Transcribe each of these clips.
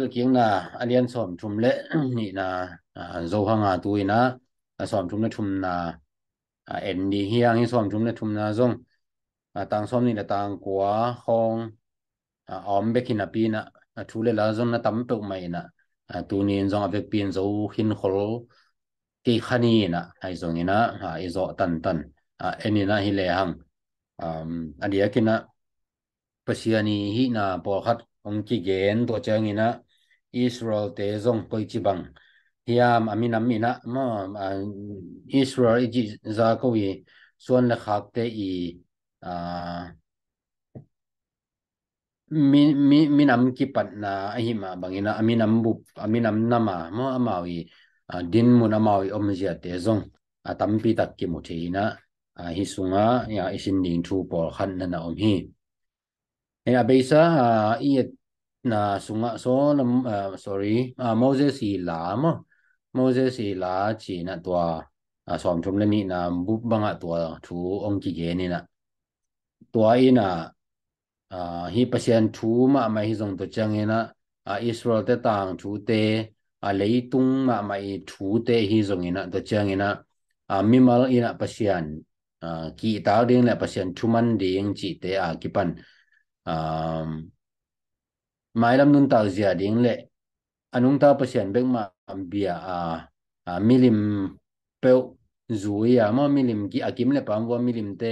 vil king là anh em thum le ni na là hanga tuina som thum na thum na en đi hiang hi som thum na thum na zong tang som này là tang kwa hong om be khina pi na thu le la zong na tam pe mày na tu ni zong ave pin hiền khổ khol ki khani na hay như na ai zong ina ai à tan tan na hi le hang na adia kina pasiani hi na por khat ong ki gen to như na Israel te zong koi chi bang hiam amin na ma Israel ji za ko yi suan le khak te i a mi mi minam ki pat na ahima bangina aminam bu aminam nama ma amawi din mun amawi omzia te zong atampi tak ki mu theina hi sunga ya isin ding thu por khan na na om hi e abeisa i na sunga so lam uh, à, sorry uh, Moses i la ma Moses i la chỉ na tua à xóm chúng lên na bu bang à tua chú ông chị ghé nè tua i na à hi pasien chú mà mai hi dùng tổ chăng na à Israel te tang chú te à lấy tung mà mai chú te hi dùng na tổ chăng na à mimal i na pasien à kỳ tao điên là pasien chú man điên chỉ te à kipan à um, mai lam nun tak zia ding le anung ta pasian bek ma ambia a a milim pe zui ya ma milim ki akim le pam wa milim te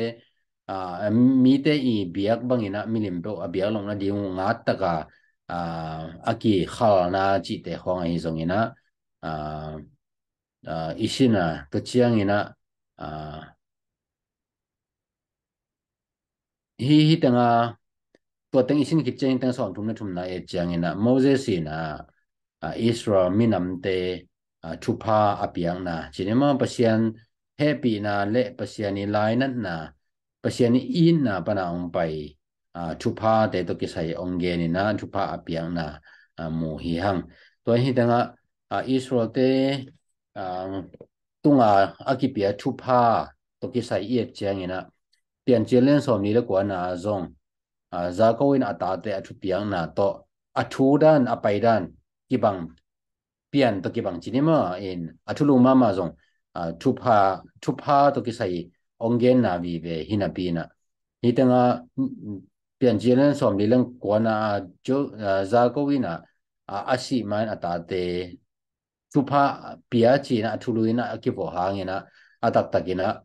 a mi te i biak bangina milim pe a biak long na ding nga ta ka a aki khal na chi te khong ai zong ina a a isina ka chiang ina a à. hi hi tanga à. ตัวเต็งอิชินกิเจนเต็งสองทุ่มนะทุ่มนาเอจังนะโมเสสนะอ่าอิสรามินัมเตอ่าทุพาอภิยังนะจีนมาปะเซียนเฮปีนาและปะเซียนนี่ลายนั่นนะปะเซียนนี่อินนะปะนาองไปอ่าทุพาเตตกิไสองเกนี่นะทุพาอภิยังนะอ่าหมู่ฮีหังตัวนี้ตังอ่าอิสราเตอ่าตุงอ่าอากิเปียทุพาตกิไสเอียจังนะเปลี่ยนเจเลนสอมนี้แล้วกว่านาซอง zakoin atate athu piang na to athudan apaidan kibang pian to kibang chinima in athulu mama zong thupa thupa to kisai ongen na bi be hina pina hitanga pian jilen som lilang kona jo zakowina asi man atate thupa pia china athuluina akipo hangena atak takina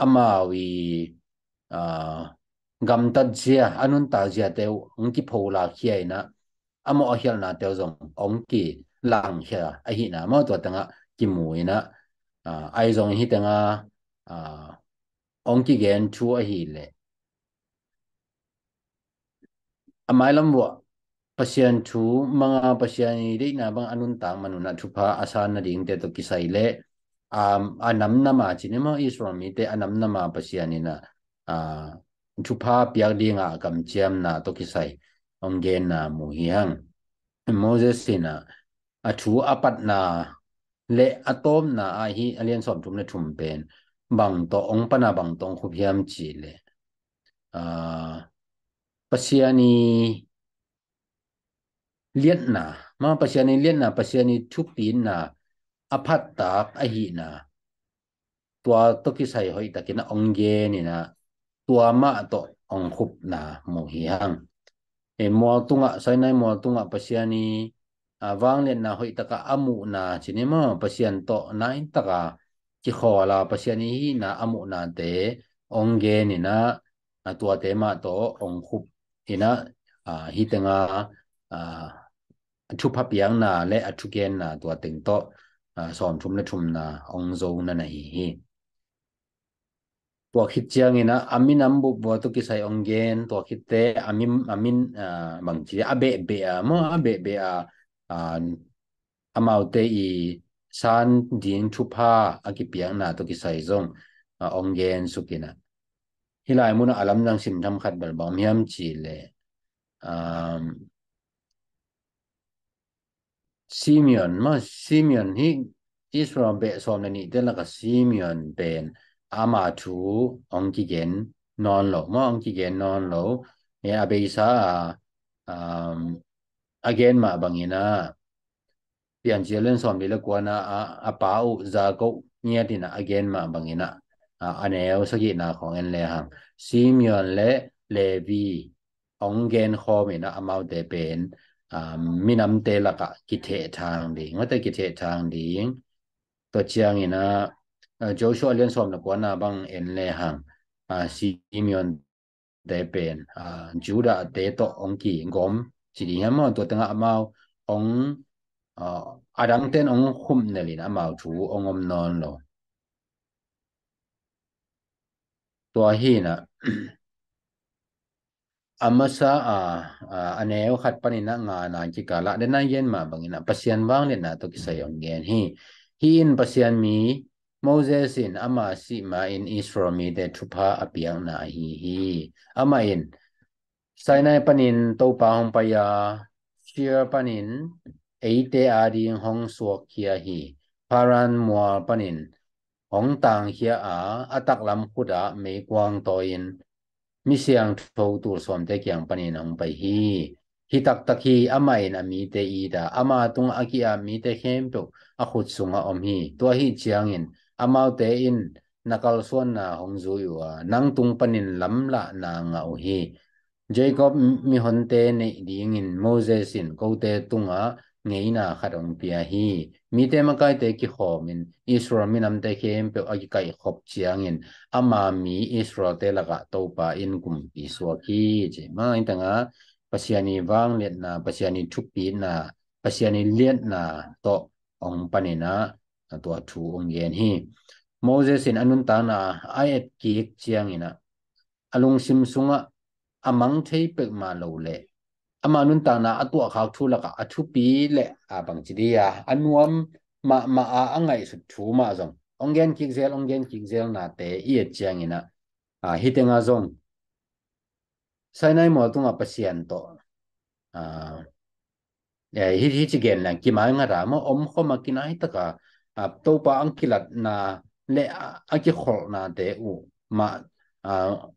amawi gam tan chia anun ta zia te ong ki pho la khia ina amo a hial na te zong ong ki lang khia a hi na ma to tanga ki mu na a ai zong hi tanga a ong ki gen chu a hi le amai lam wa pasian chu, manga pasian ni de na bang anun tang manuna thu pha asan na ding te to ki sai le um anam nama chinema isra mi te anam nama na a chu pha piak dinga cầm chém na to kisai ông gen na mu hi hang moses sina a áp apat na le atom na a hi alian som tum na thum pen bang to ong pana bằng tong khu hiam chỉ lệ a pasiani liên na mà pasiani liên na pasiani thu pin na áp apat tak a hi na tua to kisai hoi na ông gen ni na ตัวมาตอองคุบนาโมหิหังเอมัวตุงะไซไนมัวตุงะปะเสียนีอาวางเลนาหอยตะกะอมุนาจินิมาปะเสียนตอนายตะกะจิขอลาปะเสียนีนาอมุนาเตองเกนินะตัวเตมาตอองคุบอินะอ่าฮิตงาอ่าอธุภัพยังนาและอธุเกนนาตัวติงตออ่าสอนชุมและชุมนาองโซนะนะฮีตัวคิดเจียงนะอามินอัมบุบัวตุกิไซองเกนตัวคิดเตอามินอามินอ่าบางทีอาเบะเบะมออาเบะเบะอ่าอามาวเตอีซานดินชุพาอากิเปียงนาตุกิไซซงองเกนสุกินะฮิลายมุนอัลัมนังสิมทำขัดบัลบอมยมจีเลอ่าซิมิออนมาซิมิออนฮิอิสราเบะซอมนันนี่เดลกซิมิออนเป็น ama tu ongki gen non lo mo ongki gen non lo ne abe sa um again ma bangina pian jelen som le kwa na a pa u za ko nia tin again ma bangina ane o sa gi na khong en le hang sim yon le le vi ong gen kho me na amount de pen mi nam te la ka ki the thang di ngata ki the thang di to chiang ina Joshua Allen som na kwana bang en le hang Simeon te pen Juda te to ongki ngom chỉ đi hem on to tanga amao ong adang ten ong hum ne lin amao chu ong om non lo to hi na amasa a aneo khat panina nga na chi kala de na yen ma bangina pasian wang le na to kisayong gen hi hin pasian mi Moses in ama sima in isromi de thupa apiang na hi hi ama in sainai panin to pa hong pa ya shia panin eite adi hong suak kia hi paran mua panin hong tang hia a atak lam kuda me kwang to in mi siang tho tu som te kyang panin hong pa hi hi tak tak hi ama in ami te ida ama tung akia mi te hem pyo a khut sunga om hi to hi chiang in amau te in nakal suan na hong Zui yu ah, nang tung panin lam la na ngau hi Jacob mi hon te ne ding in Moses in ko te tunga ah, ngei na kharong pia hi mi te ma kai te ki hom in Israel mi nam te khem pe agi kai khop chiang in ama mi Israel te laga to pa in kum pi so ki je ma in tanga pasiani wang let na pasiani thupi na pasiani let na to ong panina ah. ตัวทูองเยนฮีโมเสสินอนุนตานาไอเอ็ดกีกเจียงนะอลงซิมซุงอะอมังเทเปกมาโลเลอมานุนตานาอตัวเขาทุละกะอทุปีและอาบังจิดียาอันวมมามาอาอังไงสุดทูมาซงองเกนกิกเซลองเกนกิกเซลนาเตอีเอ็ดเจียงนะอ่าฮิตงาซงไซไนมอตุงอปะเซียนโตอ่าเอฮิฮิจิเกนลังกิมางัรามออมคอมากินาฮิตกาອັບໂຕປອອັງຄິລັດນາເອອະກິຄົນນາເດວມາອະ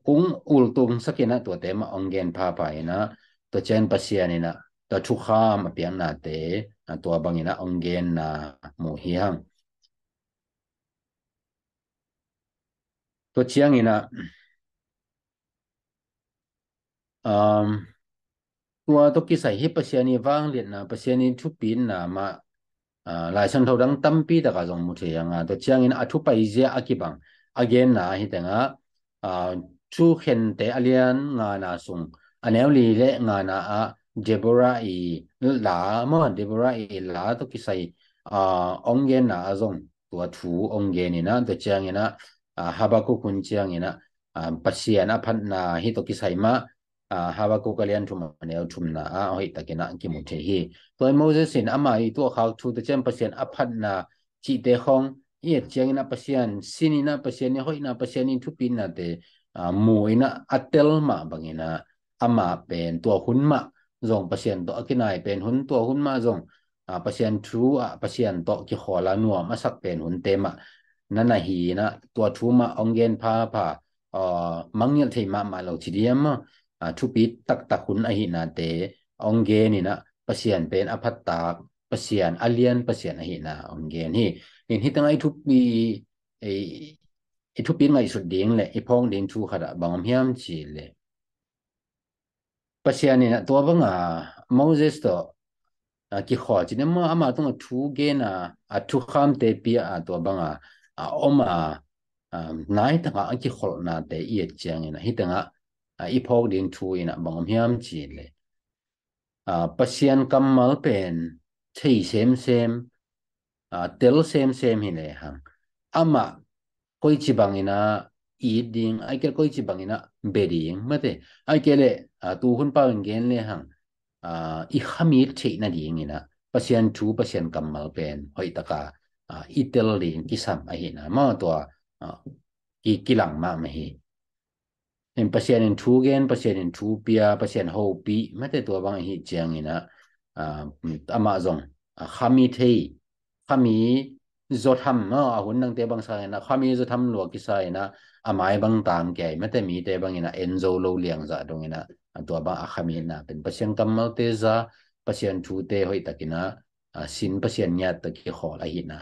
ກຸນອຸນຕຸມສກິນາໂຕເຕມາອົງເກນ ພາໄພນາໂຕເຈນປຊຍນນຕທຸກຂາມອະແນາເດນຕບັງນນາອງກນນມຸຫຕຽງນຕຕກສປນວານປຊນທຸປິນາ lai san thau dang tampi da ka jong mu the yanga to chiang in athu pai je akibang again na hi tenga chu khen te alian nga na sung anew li le nga na a debora i la mo debora i la to kisai ong gen na azong to thu ong gen ina to chiang ina habakuk kun chiang ina pasian aphan na hi to kisai ma hawa ku kalian thum ane thum na a hoi takina ki mu the hi toy moses in ama i to khaw thu te chem pasien aphat na chi te khong ye cheng na pasien sini na pasien ni hoi na pasien in thu pin na te mu ina atel ma bangina ama pen to hun ma zong pasien to akinai pen hun to hun ma zong a pasien thu a pasien to ki khola nuwa ma sak pen hun te ma na na hi na to thu ma ongen pha pha มังเงียลเทมามาเราทีเดียมทุปีตักตะคุณอหินาเตองเกนี่นะปเสียนเป็นอภัตตาปเสียนอเลียนปเสียนอหินาองเกนี่นี่ที่ตั้งไอ้ทุปีไอ้ไอ้ทุปีไงสุดเด้งเลยไอ้พองเด้งทูขนาดบางเฮียมจีเลยปเสียนนี่นะตัวบังอ่ะมอเสสต่อกิขอจีเนี่ยมาอามาต้องทูเกน่ะอ่ะทูข้ามเตปีอ่ะตัวบังอ่ะอ่ะอมอ่ะอ่าไหนต่างอ่ะกิขอนาเตอีเจียงเนี่ยนะที่ตั้งอ่ะอีพอกดิงทูอินะบางมียมจีนเลย อ่าปัสยันกัมัลเป็นที่เซมเซมอ่าเตลเซมเซมหินเลยฮังอามาก้อยจีบังอินะอีดิงไอเกลก้อยจีบังอินะเบดิงไม่ได้ไอเกลเลยอ่าตูหุ่นป้าอินเกนเลยฮังอ่าอีขามีเยนัดิงอินะปัสยันทูปัสยันกัมัลเป็นหอยตะกาอ่าอีเตลดิงกิสัมไอหินะมาตัวอ่ากีกิลังมาไม่ en pasien en thugen pasien en thupia pasien ho pi mate to bang hi chiang ina amazon khami thei khami zo tham ma hun nang te bang sa ina khami zo tham lo ki sa ina amai bang tam ke mate mi te bang ina enzo lo liang za dong ina to ba khami na pen pasien kam mal te za pasien thu te hoi takina sin pasien nyat ta ki khol a hi na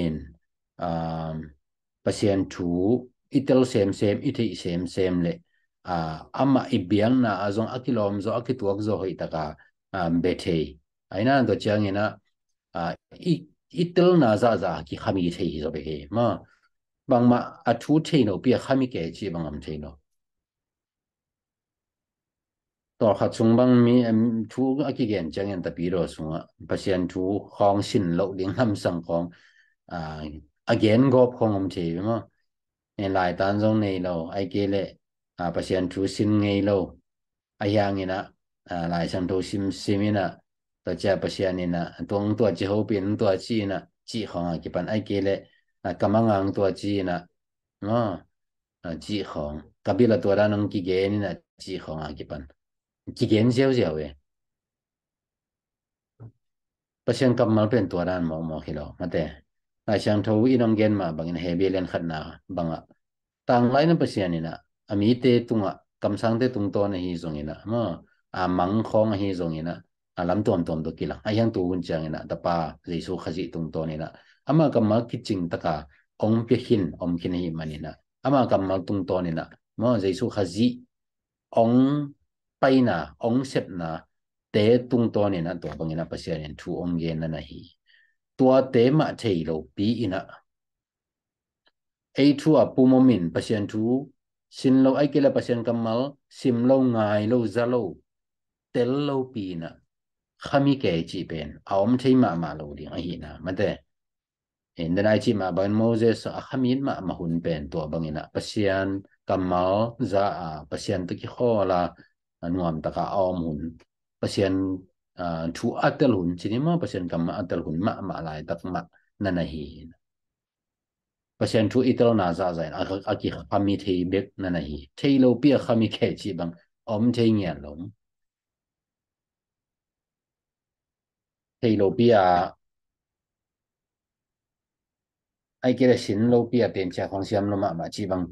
in um pasien thu itel sem sem ithi sem sem le a ah, ama ibyang na azong akilom zo akituak zo hoi taka ah, bethe aina do chang ina a ah, itel na za za ki khami thei hi zo be he ma bang ma a thu thei no pi khami ke chi bang am thei no to kha chung bang mi em thu akigen chang en ta pi ro su ma pasien thu khong sin lo ding ham sang khong a again go khong am thei ma nên lại tan giống này lâu ai kia lệ à bác sĩ chú sim ngay lâu ai hàng ina à lại sang thu sim sim ina tổ chức bác sĩ ina tuong tua chỉ hậu biến tua chỉ ina chỉ hàng cái bản ai kia lệ à cảm hàng tua chỉ ina ngó à chỉ hàng cái biết là tua ra nông kí gen ina chỉ hàng cái bản kí gen giàu giàu vậy bác sĩ cầm mal bên tua ra mong mong hiểu mà thế na chang tho inom gen ma bangin hebelen khatna banga tang lai na pasian ina ami te tunga kam sang te tung ton hi zong ina ma a mang khong hi zong ina alam tom tom to kilang ayang tu hun chang ina ta pa jesu khaji tung ton ina ama kam ma kiching taka ong pe hin om kin hi manina ama kam ma tung ton ina ma jesu khaji ong paina ong sepna te tung ton ina to bangina pasian thu om gen na hi tuatema theilo pi ina ei thua pumomin pasien thu sin lo ai kela pasien kamal sim lo ngai lo zalo tel lo pi na khami ke chi pen aom thei ma ma lo ding ahi na mate in the night ma ban moses a khamin ma ma hun pen to bangina pasien kamal za a pasien to ki khola anuam taka aom hun pasien ทูอัตเตลุนชนิดมาเปอร์เซ็นต์กรรมอัตเตลุนมะมาลายตักมะนันาฮีเปอร์เซ็นต์ทูอิตลนาซาใจอากิขามิเทเบกนันาฮีเทโลเปียขามิแคจีบังอมเทเงียนลงเทโลเปียไอเกเรชินโลเปียเป็นชาของเซียมลมะมาจีบัง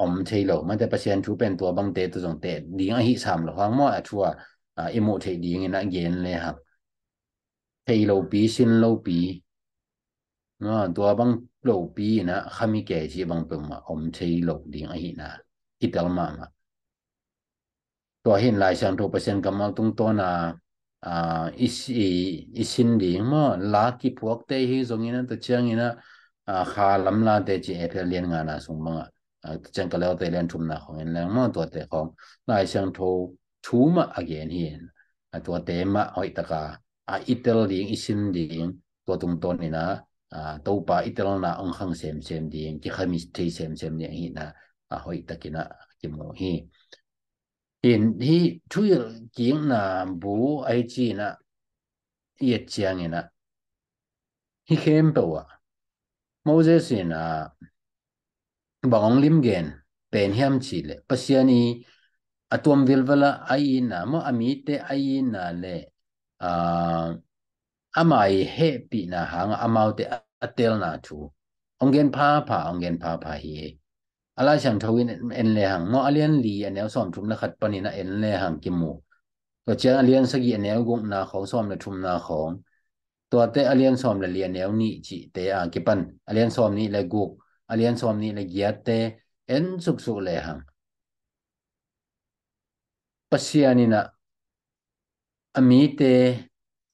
อมเทโลมันจะเปอร์เซ็นต์ทูเป็นตัวบังเตตุจงเตดีงอหิสามหรือความมั่วทัว à em một thể đi nghe nó gen lệ học thầy lâu bì xin lâu bì nó tua bằng lâu bì nó không mi kể gì bằng bằng mà ông thầy lâu đi ngay hiện à ít đâu mà mà tua hiện lại sang thô percent cầm mau tung to na à ít ít xin đi mà lá kí phuộc tây hi giống như nó tự chăng như nó à khá lắm là tây chỉ ép liên ngàn là sung bằng à chẳng có lâu tây liên chung là không nên là mà tua tây không lại sang thô thu ma again hian a tua tema ma oh, hoi taka a itel ding isim ding tua tum ton ina a to pa itel na ong khang sem sem ding ki khamis te sem sem ne hi na a hoi takina ki mo hi in hi thu king na bu ai chi na ye chiang ina hi khem pe wa moses ina banglim gen pen hiam chi le pasiani atuam vilvala aina mo amite aina le a amai he pi na hanga amaute atel na thu ongen pha pha ongen pha pha hi ala sham thawin en le hang mo alian li anel som thum na khat pani na en le hang kimu to che alian sagi anel gum na khong som na thum na khong to te alian som le li anel ni chi te a kipan alian som ni le guk alian som ni le giat te en suk su le hang pasiyanina amite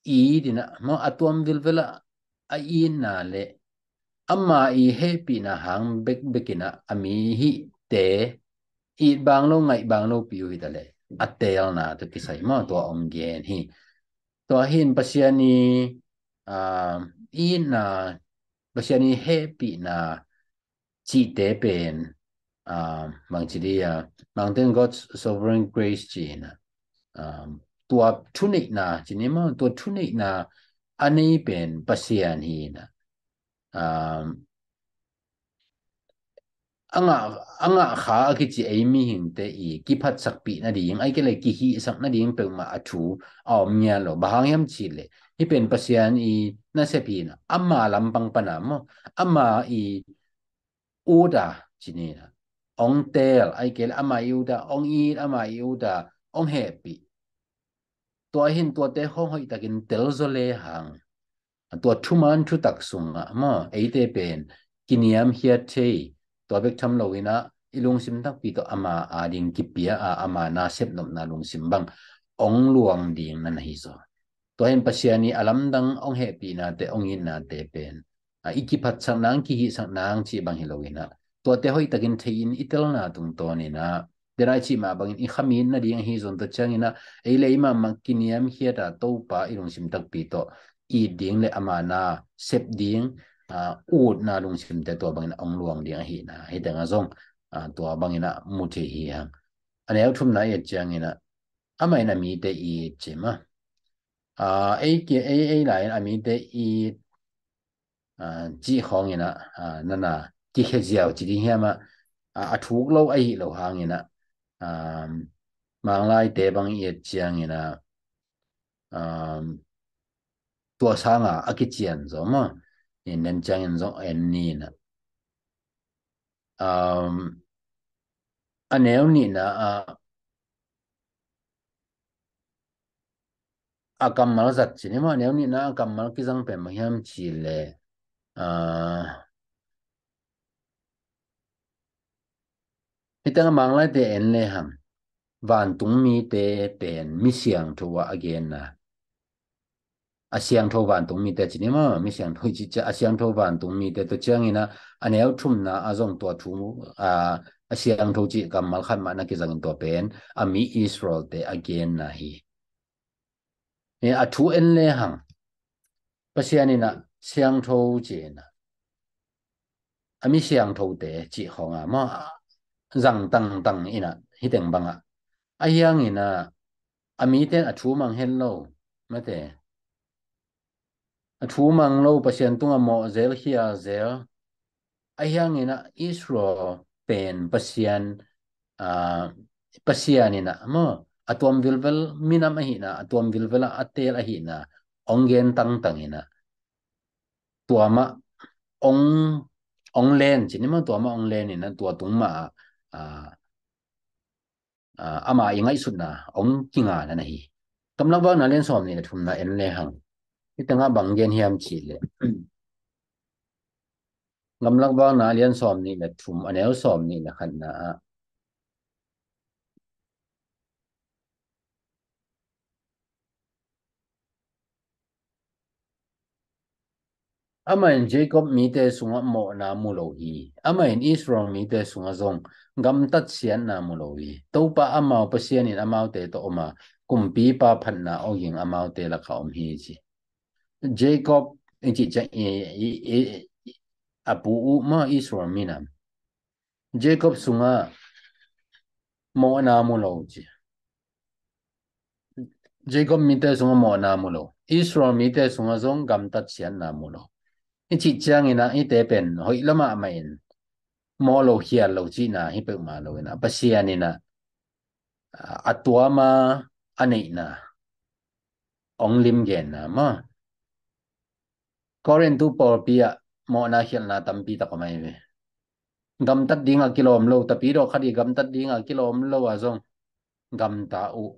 idina ma atuam dilvela ainale amma i hepina hang bek bekina ami hi te i banglo ngai banglo piu hitale atel na to kisai ma to om gen hi to hin pasiani a ina pasiani hepi na chi te pen um mangchidia mountain god's sovereign grace jina um tua thunik na jinima tua thunik na ani ben pasian hina um anga anga kha akichi aimi hinte i kiphat sakpi na ding ai kele ki hi sak na ding pelma athu aw mya lo bahangyam chile hi pen pasian i na sepina amma lampang panamo amma i oda jinina ông tel ai kể là mà yêu đã ông ít mà yêu đã ông happy tua hin tua te hong hoi takin tel zo le hang tua thuman thu tak sunga ma eite pen kiniam hia te tua bek tham lo ina ilung sim tak pi to ama ading ki pia a ama na sep nom na lung sim bang ong luang ding nan hi zo tua hin pasiani alam dang ong happy na te ong in na te pen a iki phat sang nang ki hi sang nang chi bang hi lo ina ตัวเตหอยตะกินทีนอิตลนาตุงตัวนี่นะเดรายชิมาบางอิขมินนะดียงฮีจนตัวเชงนะไอเลยมามังกินยามเฮียตาโตปาอิลงชิมตักปีโตอีดิ้งเลอามานาเซบดิ้งอ่าอูดนาลงชิมแต่ตัวบางอินองหลวงเดียงฮีนะให้แต่งอาซงอ่าตัวบางอินะมุทีฮีฮังอันนี้ทุ่มไหนเอเจงอินะอามาอินะมีแต่อีเจมาอ่าไอเกไอไอไหนอามีแต่อีอ่าจีของอินะอ่านั่นน่ะ chỉ hết giàu chỉ đi hem à à thuốc lâu ấy lâu hàng như na à mang lại tế bằng yết chiang như na à tua sang à cái chiang rồi mà yên nên chiang rồi yên ni na à um, anh em ni na à à cầm mà giật chỉ nếu mà em ni na cầm mà cái răng bèn mà hem chỉ lệ à itang mang lại te anh le ham vạn tung mi te pen mi siang tho wa again na à. a siang tho van tung mi te chini ma mi siang tho chi cha a siang tho van tung mi te to chang anh anel chung na a zong to thu a a siang tho chi kam mal khan ma na ki zang to pen a mi israel te again na hi e a thu en le hang pasiani na siang tho chỉ na a mi siang tho te chỉ hong a ma rằng tăng tăng ina hi teng banga a hiang ina ami ten a thu mang hen lo ma te a thu mang lo pasien tunga mo zel hia zel a hiang ina isro pen pasien a pasien ina mo atuam vilvel minam ahina atuam vilvela atel ahina ongen tang tang ina tuama ong ong len chinima tuama ong len ina tua ma อ่าอามาอย่างไรสุดนะองค์กิงอ่ะนนะอีกำลังว่านั่นเรื่องสมนี่ะทุ่มนะเอ็นเลหังนี่ต้องกาบังเกียนเฮียมชีเลยกำลังว่านั่นเรื่องสมนี่นะทุ่มอันเอลสมนี่นะขันนะอ่ะอามาเอ็นเจคอบมีแต่สุนัขหมอนามูโลฮีอามาเอ็นอิสราเอลมีแต่สุนัขจง gam tat sian na mu lo wi to pa amao pa sian in amao te to oma kum pi pa phan na o ging amao te la khaum hi chi jacob in chi cha e Abu u ma israel minam jacob sunga mo na mu lo chi jacob mi te sunga mo na mu lo israel mi te sunga zong gam tat sian na mu lo in chi chang ina i te pen hoi lama main molo hia lo jina hi pe ma lo na pasia ni na atwa ma anei na ong lim gen na ma koren tu por pia mo na hiel na tampi ta ko mai ve gam tat ding a kilom lo tapi ro khadi gam tat ding a kilom lo wa zong gam ta u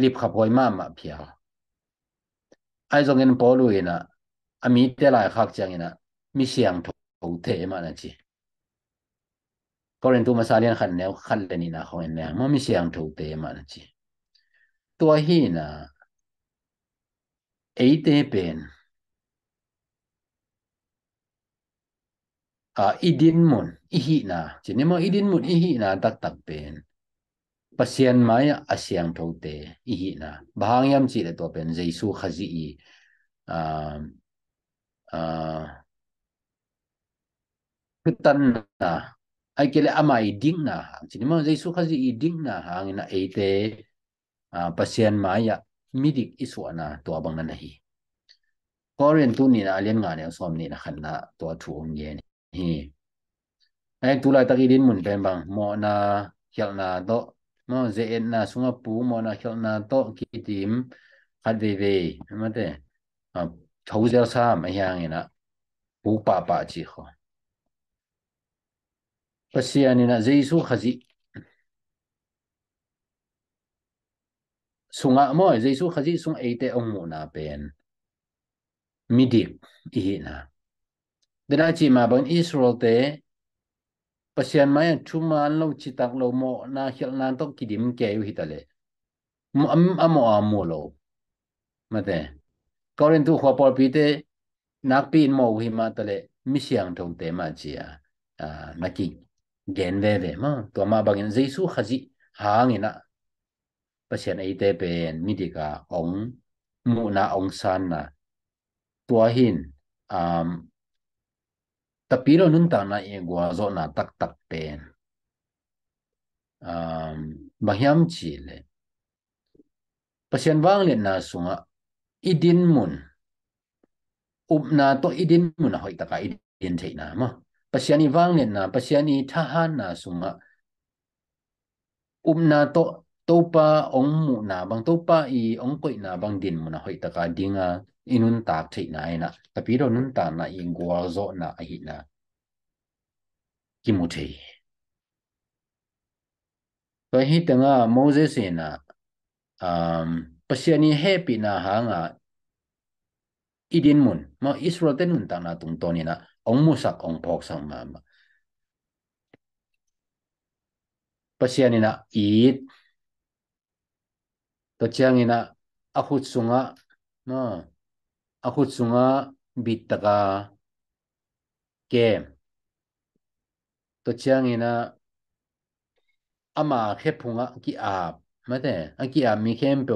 lip kha poi ma ma phia ai zong en polu ina ami te lai khak chang ina mi siang tho te ma na chi Korean tu masalian khan neu khan le ni na khong en lang ma mi siang thu te ma na chi tôi hi na ei te pen a idin mun i hi na chi ne mo idin mun i hi na tak tak pen pasien mai à siang thu te i hi na bahang yam chi le to pen jaisu khazi i a a คือตันนะ ai kể là ama ding na hang chỉ mà giấy số khác gì ding na hang na ai thế à patient mà ya midik iswa na tua bang na hi Korean tu ni na alien nga ne som ni na khan na tua chu ông ye hi ai tu lai taki din mun pen bang mo na hial na to, mo ze na sunga pu mo na hial na to ki tim khat ve ve ma te à thâu zel sam a hiang ina pu pa pa chi kho pasianina jaisu khazi sunga moi jaisu khazi sung eite ongmu na pen midip ihi na dena chi ma bang israel te pasian mai thuma an lo chi tak lo mo na khel nan tok kidim ke yu hitale mu am amo amo lo mate korin tu khwa por pi te nak pin mo hi ma tale mi siang thong te ma chi a na ki gen ve ve ma to ma bang in jesu khazi hangina pasien ai te pen midika ong mu na ong san na tua hin um tapiro nun ta na e gwa zo na tak tak pen um bahyam chi le pasien wang le na sunga idin mun up na to idin mun hoi taka idin thei na ma pasiani vangle na pasiani tahana suma umna to topa ongmu na bang topa i ongkoi na bang din muna hoi taka dinga inun tak thei na ina tapi ro nun ta na ing gwal zo na a hi na kimuthei to hi tanga moses ina um pasiani happy na hanga idin mun ma israel tenun ta na tung to ni na ông mu sak ông phok sang ma ma pasian ina it to chang ina akhut sunga no akhut sunga bit taka kem to chang ina ama khepunga ki ap mate anh ki à mi khem pe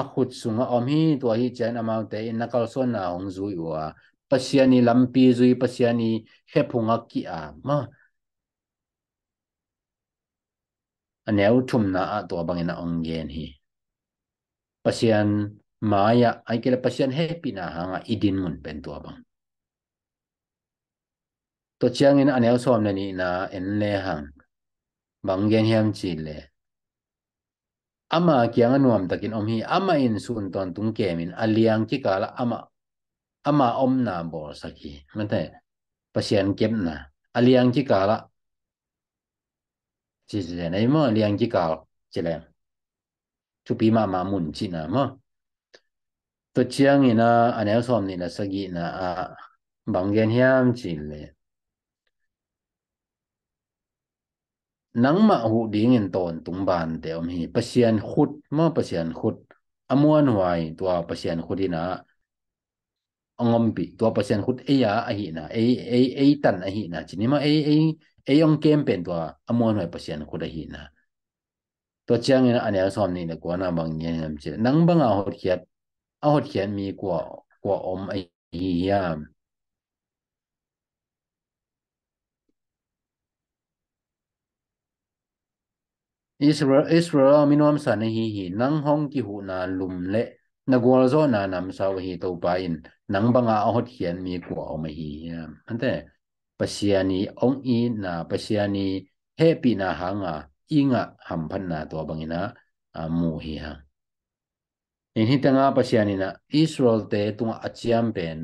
akhut sunga om hi to hi chen amount te nakal son na ông zui wa pasiani lampi zui pasiani hepunga ki a ma aneu thumna a to bangina onggen hi pasian maya aikela pasian happy na hanga idin mun pen to bang to chiang in aneu som na ni na en le hang bang banggen hiam chi le ama kyang anuam takin om hi ama in sun ton tung kemin aliang ki kala ama ama om na bo saki mate pasian kem na aliang chi ka la chi chi nei mo aliang chi ka chi le chu pi ma ma mun chi na mo to chiang ina anel som ni la sagi na a bang gen hiam chi le nang ma hu ding in ton tung ban te om hi pasian khut mo pasian khut amwan huai tua pasian khudina องอมปีตัวเปอร์เซ็นต์คุดเอยาอหินะเอเอเอตันอหินะจีนี้มาเอเอเอองเกมเป็นตัวอมวนหน่อยเปอร์เซ็นต์คุดอหินะตัวเชียงเนี่ยอันนี้สอนนี่นะกว่าน้าบางเงี้ยมันเชจนังบางเอาหดเขียนเอาหดเขียนมีกว่ากว่าอมไอฮียามอิสราเอลอิสราเอลมีน้ำสันในหีหีนังห้องกิหูนาลุมเละนักวอลโซนานำสาวหีตัวไปนังบังอาอหดเขียนมีกว่าไม่หีอันแต่ปเชียนีองอีนาปเชียนีเฮปินาหางาอิงะหัมพันนาตัวบังอินะอามูฮีฮัอินฮิตงาปเชียนีนะอิสราเอลเตตัวอาชิยมเป็น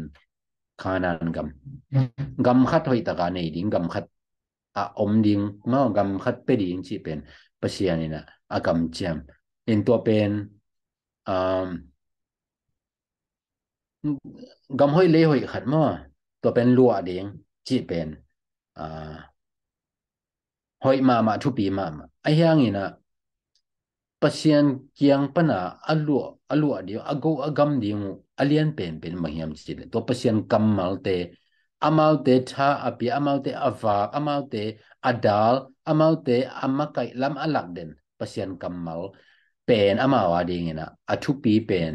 ขานันกัมกัมขัดหอยตะกานดิ้งกัมขัดอาอมดิ้งเมื่อกัมขัดไปดิ้งชีเป็นปเชียนีนะอากัมเจียมอินตัวเป็นอ่า gam hoi le hoi khat ma to pen lua ding chi pen à hoi ma ma thu pi ma ma a yang ina kiang pana alu alu di ago agam ding alian pen pen ma hiam chi to pasien kam mal te amal api amal ava amal adal amal amakai lam alak den pasien kam mal pen amawa ding ina athu pen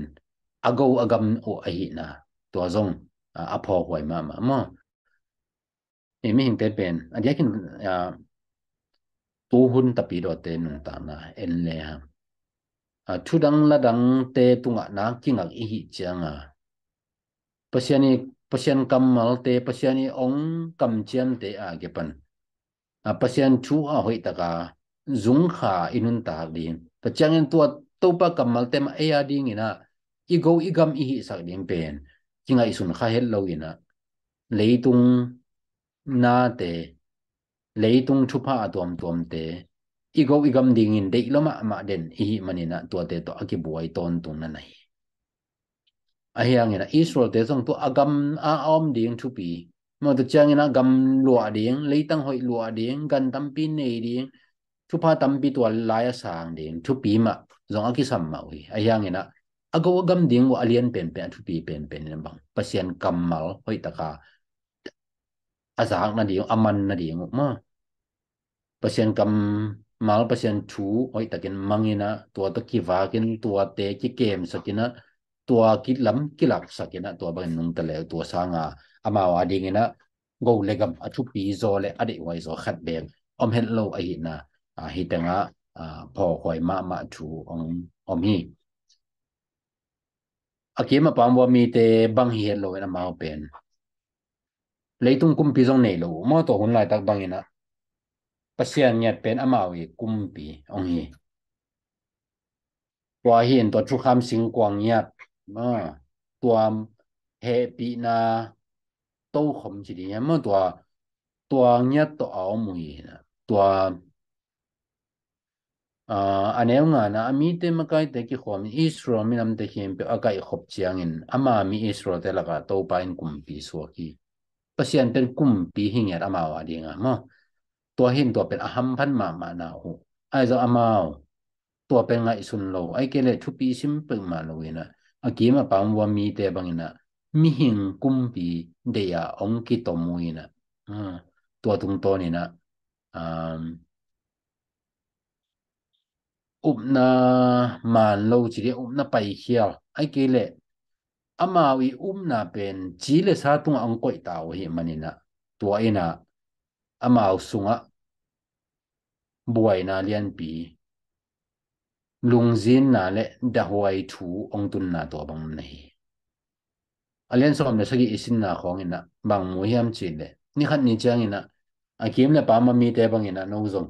ago agam o ahi na to zong a pho hoi ma ma mo e mi hing te pen a dia kin a tu hun ta pi do te nung ta na en le ha a thu dang la dang te tunga na kingak i hi changa pasiani pasian kam mal te pasiani ong kam chiam te a ge pan a pasian chu a hoi ta ka zung kha inun ta li pa changin tua topa kamal tem e aya ding ina i go i gam i hi sak ding pen kinga isun kha hel lo ina leitung na te leitung thupa atom tom te i go i gam ding in dei loma ma den i hi manina to te to aki buai ton tung na nai a hiang ina israel te song tu agam a om ding thupi mà tôi chẳng là gầm lụa điện lấy tăng hội lụa điện gan tâm pin này điện chú pa tâm pi tuần lại sáng điện chú pi mà giống cái sầm mạo ấy ai hàng này ago gam ding wa alian pen pen thu pi pen pen nam bang pasien kamal hoi taka azang na ding aman na ding ma pasien kam mal pasien thu hoi takin mangina tua to ki wa kin tua te ki kem sakina tua ki lam ki lak sakina tua bang nung tale tua sanga ama wa ding ina go legam a thu pi zo le ade wai zo khat beng om hen lo a hi na a hi tanga a pho khoi ma ma thu ong om hi mà apam wa mi te băng hiền lo na mau bền, pen leitung kum pi jong nei lo mo băng hun lai tak bang ina pasian nya pen amawi kum pi ông hi tòa hiền tòa chu kham sinh quang nhạc mà tua hệ bị na tô không chỉ đi mà tòa tòa nhát tòa áo mùi tòa aneungana ami te makai te ki khom isro minam te him pe akai khop chiangin ama mi isro te laga to pain kum pi so ki pasian pen kum pi hing yar ama wa dinga mo to hin to pen aham phan ma ma na hu ai zo ama to pen ngai sun lo ai ke le thu pi sim pe ma lo we na aki ma pam wa mi te bangina mi hing kum pi de ya ong ki to mu ina to tung to ni na um up na man lo chi le up na pai hial ai ke le ama wi um na pen chi le sa tung ang koi ta wo hi manina tua ina ama sunga buai na lian pi lung zin na le da huai thu ong tun na to bang nei alian som le sagi isin na khong ina bang mu hiam chi le ni khan ni chang ina akim le pa ma mi te bang ina no zong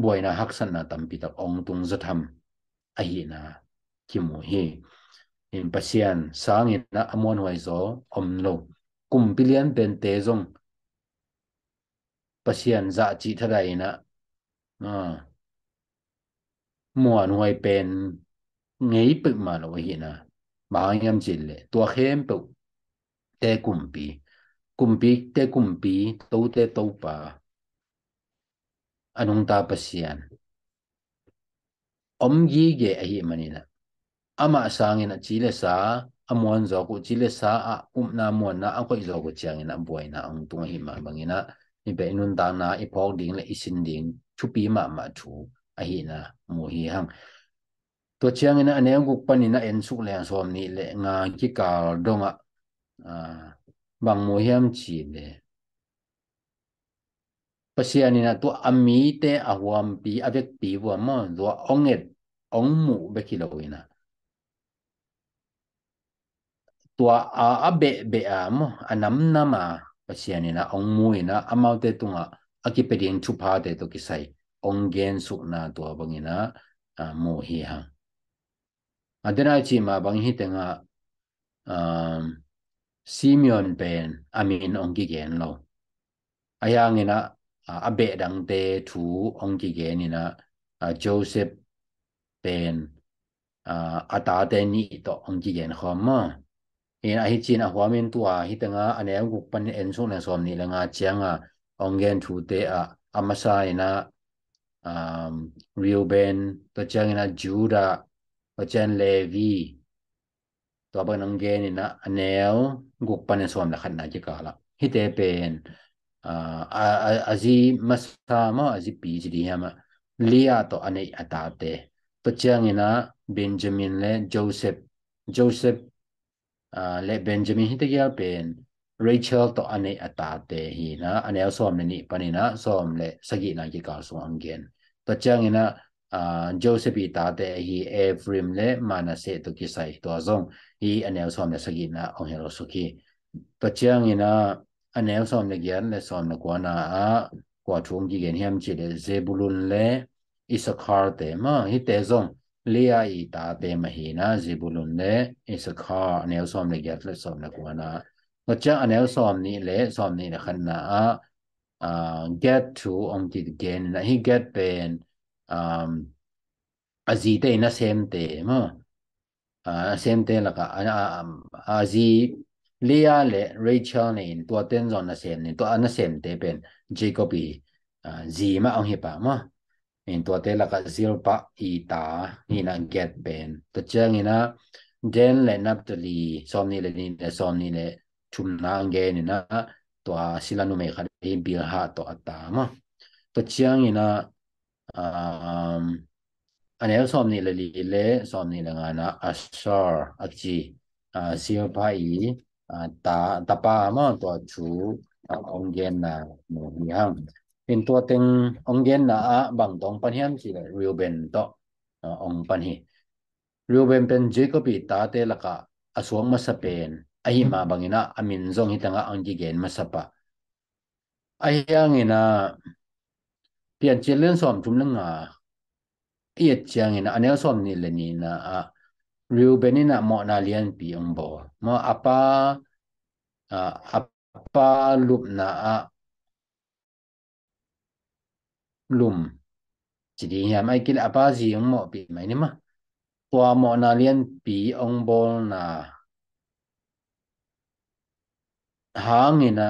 boy na hắc haksan na tampi tak ong tung zatham a hi na kimu hi in pasian sangin na amon huai zo om lo kum pilian pen te zong pasian za chi thadai na à mua nuôi pen ngay bự mà lo hi na mà anh em chỉ lệ tua khem bự te kum pi kum pi te kum pi tâu te tâu pa anungtapasyan. Omgige ahi manila. Ama asangin at chile sa amuan zoku chile sa umna muan na ako izoku chiyangin ang buhay na ang tungahima mangina ibe inundang na ipog ding la isin ding chupi ma ma chu ahi na muhi hang. To chiyangin na anayang kukpan na ensuk le ang som ni le nga kikal donga bang muhiyam chile. pasianina tu amite awampi avekpi wama dua onget ongmu bekilowina tua a abe be amo anam nama pasianina ongmuina amaute tunga akipedin chupade to kisai ongen sukna tua bangina mohi ha adena chi ma banghi tenga um Simeon ben amin ongi gen lo ayangina a bet dang the to ongkigen ina a joseph ben a ata teni to ongkigen khama ina hichina wamindu a hitanga a n e g gu p a n ensu na somni langa changa onggen tu t e a amasa ina um r e b e n to chang n a juda chen levi to ban onggen ina a n e gu p a n n s o a khana j i a la h i t e e n azimashama azipijriyama liya to anei atate pachangina benjamin le joseph joseph le benjamin hitagia pen rachel to anei atate hina anel som ni panina som le sagina ki ka so angen pachangina joseph itate hi ephraim le manase to kisai to azong hi anel som le sagina onghelo suki pachangina anel som le gyan le som le kwa na a kwa thum gi gen hiam chi le zebulun le isakar te ma hi te zong le a i ta te ma hi na zebulun le isakar anel som le gyan le som le kwa na ma cha anel som ni le som ni le khan na a uh, get to on ti gen na hi get pen um azi te na sem te ma uh, sem te la ka a azi Leah le Rachel ne in tua ten zon na sem ne tua na sem te pen Jacob i zi ma ong hi pa ma in tua te la ka zil pa i ta ni na get pen ta chang ina den le nap to li som ni le ni le som ni le chum na nge ni na tua sila nu me kha de bil ha to ata ma ta chang ina um anel som ni le li le som ni le nga na asar akji a zil pa i à ta ta pa mà tua chú ông gen là một nhỉ hàng in tua tiếng ông gen là à bằng đồng pan hiam chỉ là Reuben to ông pan hi Reuben ben Jacob bị ta te là cả à xuống mà sắp bên ai mà bằng ina amin zong hi tanga ông chỉ gen mà sắp à ai hàng ina biển chiến liên xóm chúng nó ngà ít chàng ina anh em xóm này là nina à Rubenina mona lian piombo mo apa uh, apa lupna a lum jadi ya mai kil apa ji mo pi mai ni ma kwa mona lian pi ong bol na hangina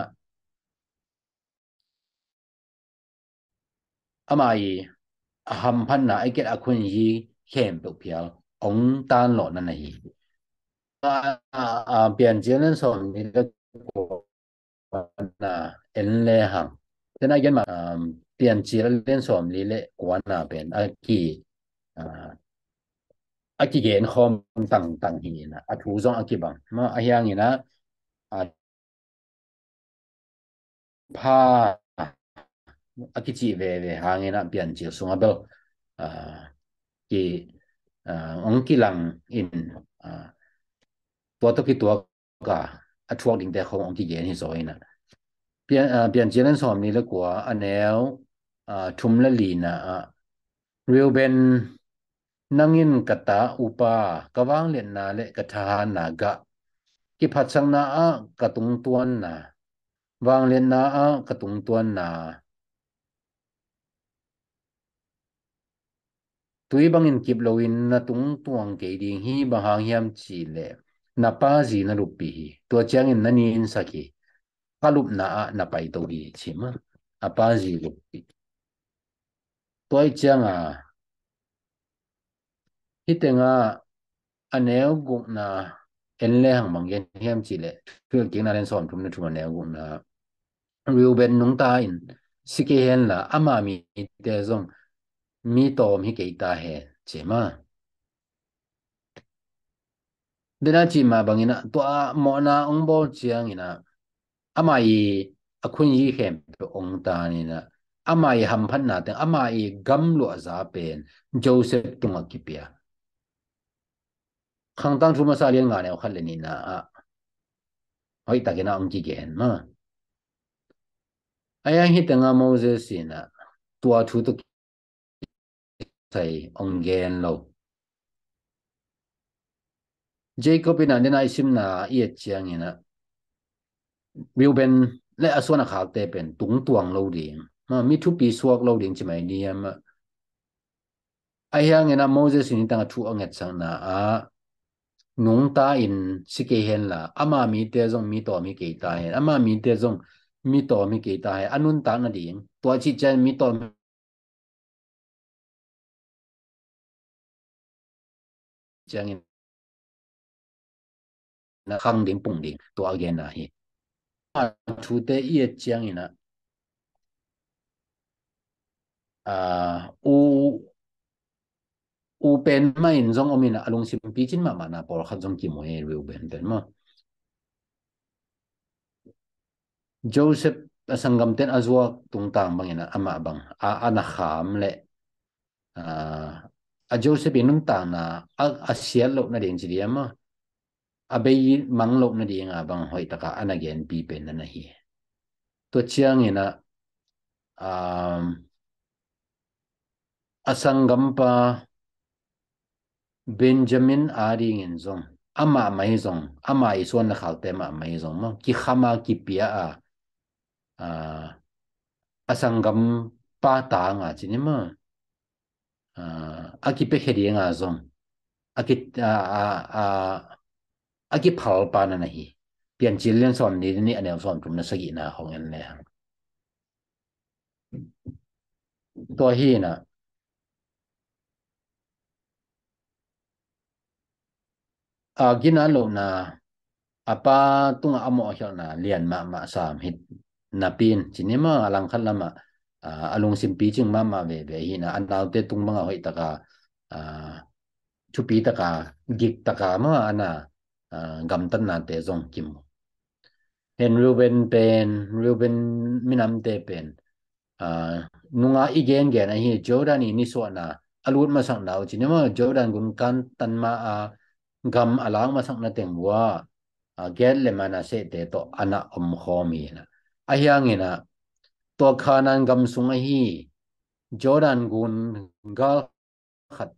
amai aham phan na ai ket akhun yi khem pok phial ông ta lộ nó này à à biển chiến lên sổ thì là của là en lê hàng thế này cái mà biển chiến lên sổ thì lệ của là biển à, kỳ à a kỳ gen hôm tăng tăng thì là a chú zong a kỳ bằng mà a hiang thì là à pa à, kỳ chỉ về về hàng thì là biển chiến xuống ở đâu à kỳ องกิลังอินตัวตกิตัวกาอทวกดิ่งแต่ขององกิเยนที่สอยนะเปลี่ยนเปลี่ยนเจริญสอมนี่แล้วกว่าอันแนวชุมละลีนะเรียวเบนนังอินกตาอุปากวางเลียนนาเละกทานากะ กิพัดสังนากะตุงตวนนาวางเลียนนากะตุงตวนนา tui bang in kip lo in na tung tuang ke ding hi ba hang hiam chi le na pa ji na lup pi hi to chang in nani in saki kalup na a na pai to gi chi ma a pa ji lup pi toi chang a hi te nga aneo guk na en le hang mang gen hiam chi le thul ki na len som thum na thum aneo guk na riu ben nung ta in sike hen la ama mi te zong mi to mi ke ta he che ma de na chi ma bang ina to a mo na ong bo chiang ina ama i a khun yi hem ta ni na ama i ham phan gam lo za pen joseph tung a ki pia khang tang chu ma sa lian nga ne khan le ni na ta ke na ong ki ge hen ma aya hi ta nga moses ina tua thu to thầy ông gen lâu Jacob bên anh ấy xem là yết chiang như na biểu bên lẽ ở à, số nào khác tế bên tung tuang lâu đi mà mi thu pi suak lâu đi chỉ mấy đi mà ai hàng như na Moses như tăng thu ông ấy sang na à nung ta in si ke hen la ama à mi te zong mi to mi ke ta hen ama à mi te zong mi to mi ke ta hen anun ta na ding tua chi chen mi to cho nên là khẳng định bùng điện tôi gen là hi à chủ tế ý chẳng là à u u bên mà in zong omin là alung sim pi chin mà mà na por khát zong kim mo e bên bên mà Joseph sanggam ten azwa tung tang bang ina ama bang a ana kham le à a Joseph in ta na a a sial lo na den ji ya ma a be yi mang lo na den a bang hoi ta ka an again bi pe na na hi to chiang ina um a sangam pa benjamin ari ngin zong ama mai zong ama i so na khal te ma mai zong ma ki khama ki pia a a sangam pa nga chi ma aki pekheria nga zong aki a a aki phal pa na hi pian chilian som ni ni anel som tum na sagi na hong en le hang to hi na a gina lo na apa tunga amo hel na lian ma ma sam hit na pin chinima alang khan lama alung simpi ching ma ma ve ve hina anal te tung ma hoi taka chu pi taka gik taka ma ana gam tan na te zong kim hen ruben pen ruben minam te pen nunga igen gen hi jordan ni so na alut ma sang nau chin ma jordan gun kan tan ma a gam alang ma sang na teng wa gen le mana se te to ana om kho mi na a hiang ina ตัวคานันกำสุงฮีจอดันกุนกาลขัด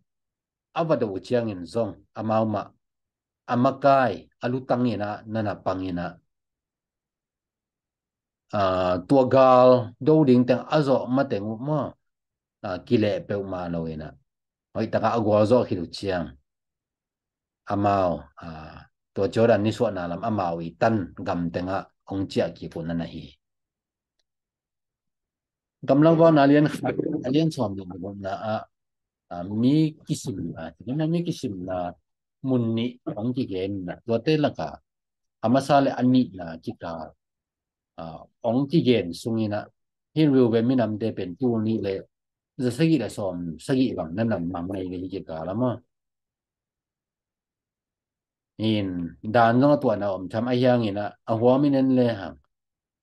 อวดวเชียงอินซงอามาวมะอามากายอลุตังอินะนันปังอินะตัวกาลดูดิ่งแต่งอโซมาแต่งมะกิเลเปวมาโนอินะไอตังอากวโซขิลุเชียงอามาวตัวจอดันนิสวนาลัมอามาวอีตันกำแต่งะองเจียกีปุนันนะฮีกำลังว่านาเลียนขับนาเลียนสอนด็กว่านะอ่ะมีกิสมนะถึงแม้มีกิสมนะมุนนี้ของที่เกนนะตัวเต็ละงกาอามาซาเลอันนี้นะจิกาอ่าองที่เกนสุงินะฮินริวเวมินัมเดเป็นตัวนี้เลย จะสกิลสอนสกิลแบบนั้นนัำมนไม่ในจิกาแล้วมั้งอินดานต้องตัวน้ะผมทำไอ้ยังอินะอหัวมินันเลยฮะ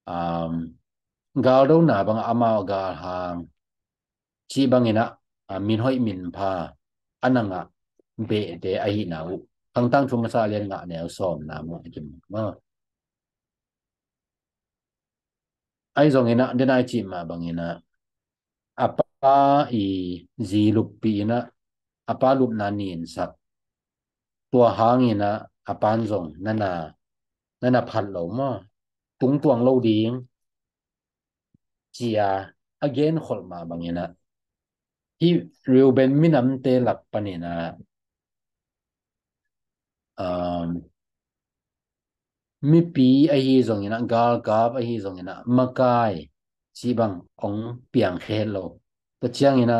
อ่า gal do na bang ama gal hang chi bangina ah, min hoi min pa ananga be de ai na u ang tang chung sa len nga ne som na mo kim ma ai zong ina de ai chi ma bang ina apa i zi lup pi na apa lup na nin sak tua hang ina apan zong na na phan lo ma tung tuang lo ding chia à, again khol ma bang bangina hi real Reuben minam te lak panina um mi pi a hi zong ina gal kap a hi zong ina makai chi bang ong piang khe lo ta chiang ina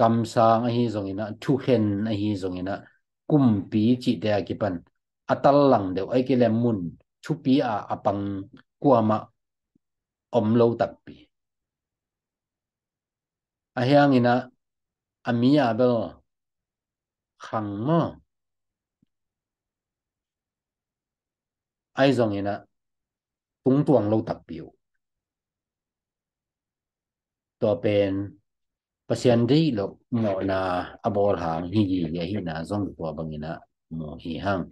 kam sang a hi zong ina thu hen a hi zong ina kum pi chi te ki pan atal lang deu ai ke le mun chu pi a apang kwa ma om lo tak pi a hiang ina a mi a bel khang mo ai zong ina tung tuang lâu tập biểu to pen pasian dei lo mo na abol hang hi gi ye hi na zong ko bangina mo hi hang